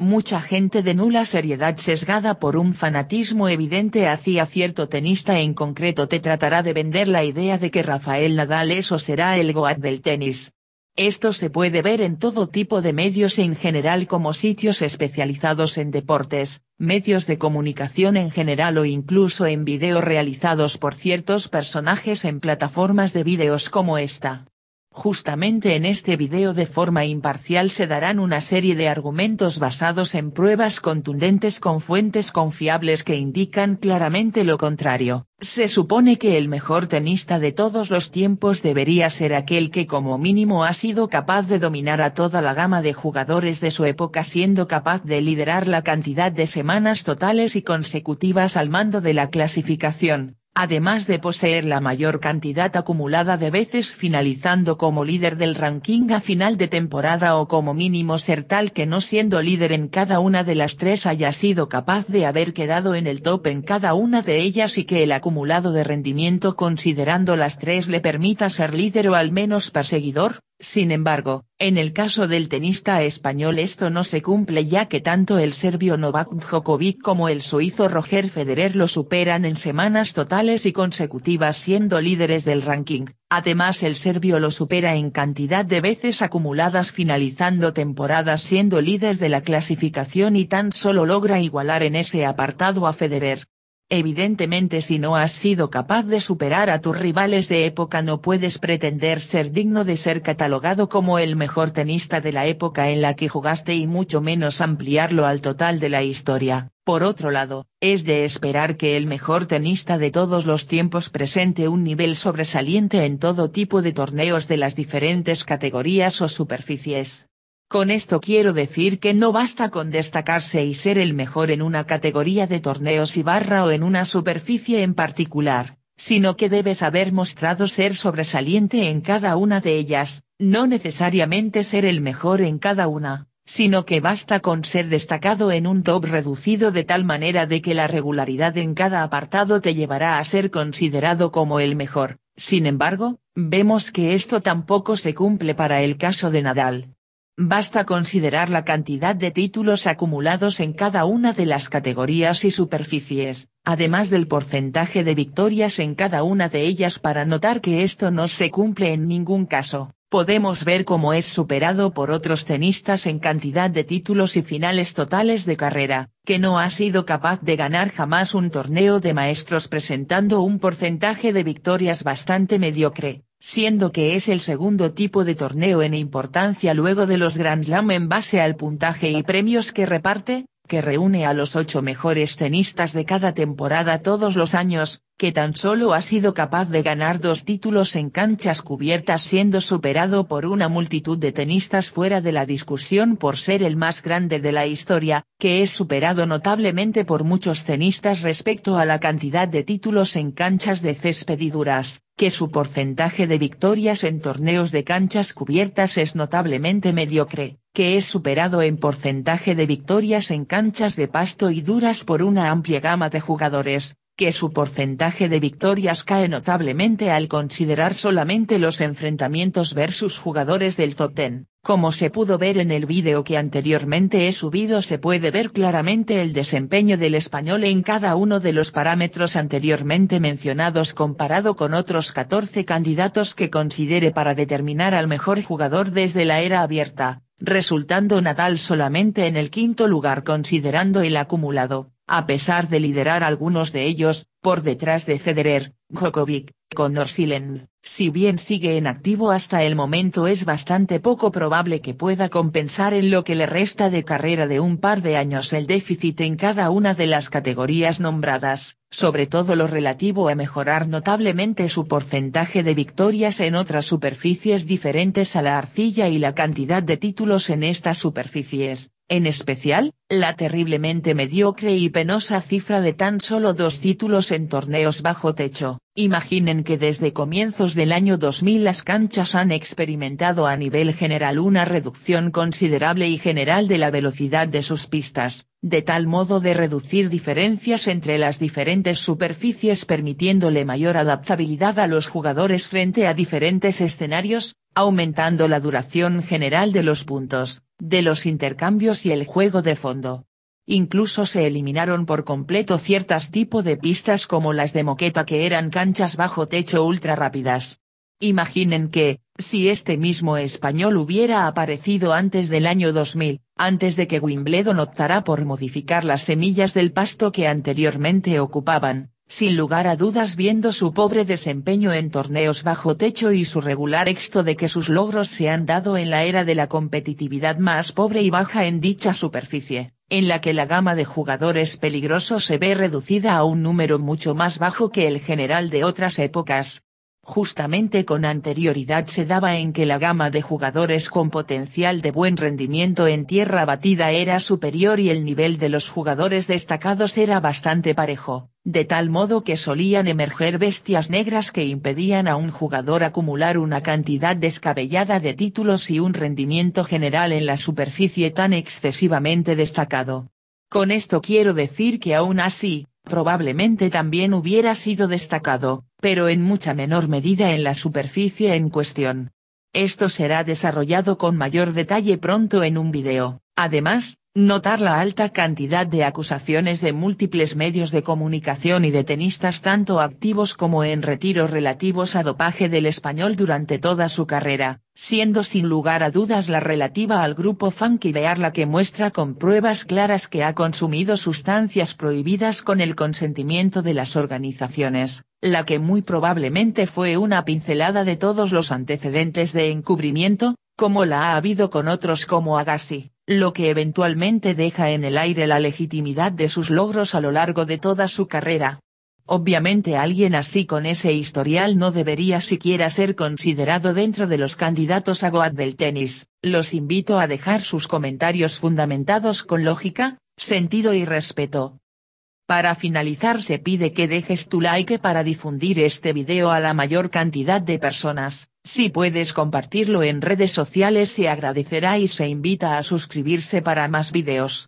Mucha gente de nula seriedad sesgada por un fanatismo evidente hacia cierto tenista en concreto te tratará de vender la idea de que Rafael Nadal eso será el Goat del tenis. Esto se puede ver en todo tipo de medios en general como sitios especializados en deportes, medios de comunicación en general o incluso en videos realizados por ciertos personajes en plataformas de videos como esta. Justamente en este video de forma imparcial se darán una serie de argumentos basados en pruebas contundentes con fuentes confiables que indican claramente lo contrario. Se supone que el mejor tenista de todos los tiempos debería ser aquel que como mínimo ha sido capaz de dominar a toda la gama de jugadores de su época siendo capaz de liderar la cantidad de semanas totales y consecutivas al mando de la clasificación, además de poseer la mayor cantidad acumulada de veces finalizando como líder del ranking a final de temporada o como mínimo ser tal que no siendo líder en cada una de las tres haya sido capaz de haber quedado en el top en cada una de ellas y que el acumulado de rendimiento considerando las tres le permita ser líder o al menos perseguidor, sin embargo, en el caso del tenista español esto no se cumple ya que tanto el serbio Novak Djokovic como el suizo Roger Federer lo superan en semanas totales y consecutivas siendo líderes del ranking, además el serbio lo supera en cantidad de veces acumuladas finalizando temporadas siendo líderes de la clasificación y tan solo logra igualar en ese apartado a Federer. Evidentemente si no has sido capaz de superar a tus rivales de época no puedes pretender ser digno de ser catalogado como el mejor tenista de la época en la que jugaste y mucho menos ampliarlo al total de la historia. Por otro lado, es de esperar que el mejor tenista de todos los tiempos presente un nivel sobresaliente en todo tipo de torneos de las diferentes categorías o superficies. Con esto quiero decir que no basta con destacarse y ser el mejor en una categoría de torneos y barra o en una superficie en particular, sino que debes haber mostrado ser sobresaliente en cada una de ellas, no necesariamente ser el mejor en cada una, sino que basta con ser destacado en un top reducido de tal manera de que la regularidad en cada apartado te llevará a ser considerado como el mejor. Sin embargo, vemos que esto tampoco se cumple para el caso de Nadal Basta considerar la cantidad de títulos acumulados en cada una de las categorías y superficies, además del porcentaje de victorias en cada una de ellas para notar que esto no se cumple en ningún caso. Podemos ver cómo es superado por otros tenistas en cantidad de títulos y finales totales de carrera, que no ha sido capaz de ganar jamás un torneo de maestros presentando un porcentaje de victorias bastante mediocre siendo que es el segundo tipo de torneo en importancia luego de los Grand Slam en base al puntaje y premios que reparte, que reúne a los ocho mejores tenistas de cada temporada todos los años, que tan solo ha sido capaz de ganar dos títulos en canchas cubiertas siendo superado por una multitud de tenistas fuera de la discusión por ser el más grande de la historia, que es superado notablemente por muchos tenistas respecto a la cantidad de títulos en canchas de césped y duras, que su porcentaje de victorias en torneos de canchas cubiertas es notablemente mediocre que es superado en porcentaje de victorias en canchas de pasto y duras por una amplia gama de jugadores, que su porcentaje de victorias cae notablemente al considerar solamente los enfrentamientos versus jugadores del top 10. Como se pudo ver en el vídeo que anteriormente he subido se puede ver claramente el desempeño del español en cada uno de los parámetros anteriormente mencionados comparado con otros 14 candidatos que considere para determinar al mejor jugador desde la era abierta, resultando Nadal solamente en el quinto lugar considerando el acumulado, a pesar de liderar algunos de ellos, por detrás de Federer, Djokovic, con Orsilen, si bien sigue en activo hasta el momento es bastante poco probable que pueda compensar en lo que le resta de carrera de un par de años el déficit en cada una de las categorías nombradas, sobre todo lo relativo a mejorar notablemente su porcentaje de victorias en otras superficies diferentes a la arcilla y la cantidad de títulos en estas superficies, en especial, la terriblemente mediocre y penosa cifra de tan solo dos títulos en torneos bajo techo. Imaginen que desde comienzos del año 2000 las canchas han experimentado a nivel general una reducción considerable y general de la velocidad de sus pistas, de tal modo de reducir diferencias entre las diferentes superficies permitiéndole mayor adaptabilidad a los jugadores frente a diferentes escenarios, aumentando la duración general de los puntos, de los intercambios y el juego de fondo. Incluso se eliminaron por completo ciertas tipo de pistas como las de moqueta que eran canchas bajo techo ultra rápidas. Imaginen que, si este mismo español hubiera aparecido antes del año 2000, antes de que Wimbledon optara por modificar las semillas del pasto que anteriormente ocupaban, sin lugar a dudas viendo su pobre desempeño en torneos bajo techo y su regular éxito de que sus logros se han dado en la era de la competitividad más pobre y baja en dicha superficie, en la que la gama de jugadores peligrosos se ve reducida a un número mucho más bajo que el general de otras épocas. Justamente con anterioridad se daba en que la gama de jugadores con potencial de buen rendimiento en tierra batida era superior y el nivel de los jugadores destacados era bastante parejo, de tal modo que solían emerger bestias negras que impedían a un jugador acumular una cantidad descabellada de títulos y un rendimiento general en la superficie tan excesivamente destacado. Con esto quiero decir que aún así, probablemente también hubiera sido destacado, pero en mucha menor medida en la superficie en cuestión. Esto será desarrollado con mayor detalle pronto en un video. Además, Notar la alta cantidad de acusaciones de múltiples medios de comunicación y de tenistas tanto activos como en retiro relativos a dopaje del español durante toda su carrera, siendo sin lugar a dudas la relativa al grupo Funky Bear la que muestra con pruebas claras que ha consumido sustancias prohibidas con el consentimiento de las organizaciones, la que muy probablemente fue una pincelada de todos los antecedentes de encubrimiento, como la ha habido con otros como Agassi lo que eventualmente deja en el aire la legitimidad de sus logros a lo largo de toda su carrera. Obviamente alguien así con ese historial no debería siquiera ser considerado dentro de los candidatos a Goat del tenis, los invito a dejar sus comentarios fundamentados con lógica, sentido y respeto. Para finalizar se pide que dejes tu like para difundir este video a la mayor cantidad de personas, si puedes compartirlo en redes sociales se agradecerá y se invita a suscribirse para más videos.